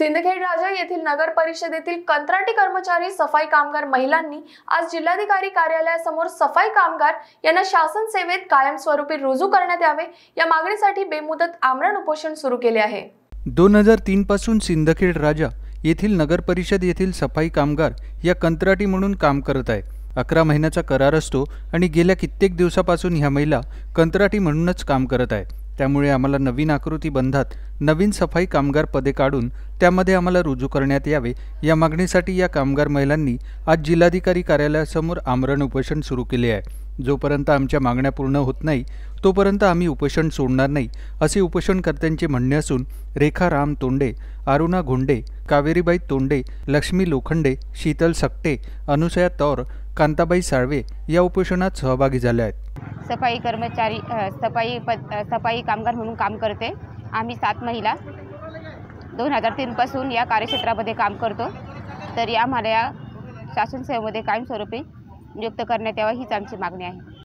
सिंदखेड राजा येथील नगर परिषदेतील कंत्राटी कर्मचारी सफाई कामगार महिलांनी आज जिल्हाधिकारी कार्यालयासमोर सफाई कामगार यांना शासन सेवेत कायमस्वरूपी रुजू करण्यात यावे या मागणीसाठी बेमुदत आमरण उपोषण सुरू केले आहे दोन हजार तीन पासून सिंदखेड राजा येथील नगर परिषद येथील सफाई कामगार या कंत्राटी म्हणून काम करत आहे अकरा महिन्याचा करार असतो आणि गेल्या कित्येक दिवसापासून ह्या महिला कंत्राटी म्हणूनच काम करत आहेत त्यामुळे आम्हाला नवीन आकृती बंधात नवीन सफाई कामगार पदे काढून त्यामध्ये आम्हाला रुजू करण्यात यावे या मागणीसाठी या कामगार महिलांनी आज जिल्हाधिकारी कार्यालयासमोर आमरण उपोषण सुरू केले आहे जोपर्यंत आमच्या मागण्या पूर्ण होत नाही तोपर्यंत आम्ही उपोषण सोडणार नाही असे उपोषणकर्त्यांचे म्हणणे असून रेखा राम तोंडे अरुणा घोंडे कावेरीबाई तोंडे लक्ष्मी लोखंडे शीतल सक्टे अनुसया तौर कांताबाई साळवे या उपोषणात सहभागी झाल्या आहेत सफाई कर्मचारी सफाई प सफाई कामगार म्हणून काम करते आम्ही सात महिला दोन हजार तीनपासून या कार्यक्षेत्रामध्ये काम करतो तरी आम्हाला या शासनसेवेमध्ये कायमस्वरूपी नियुक्त करण्यात यावं हीच आमची मागणी आहे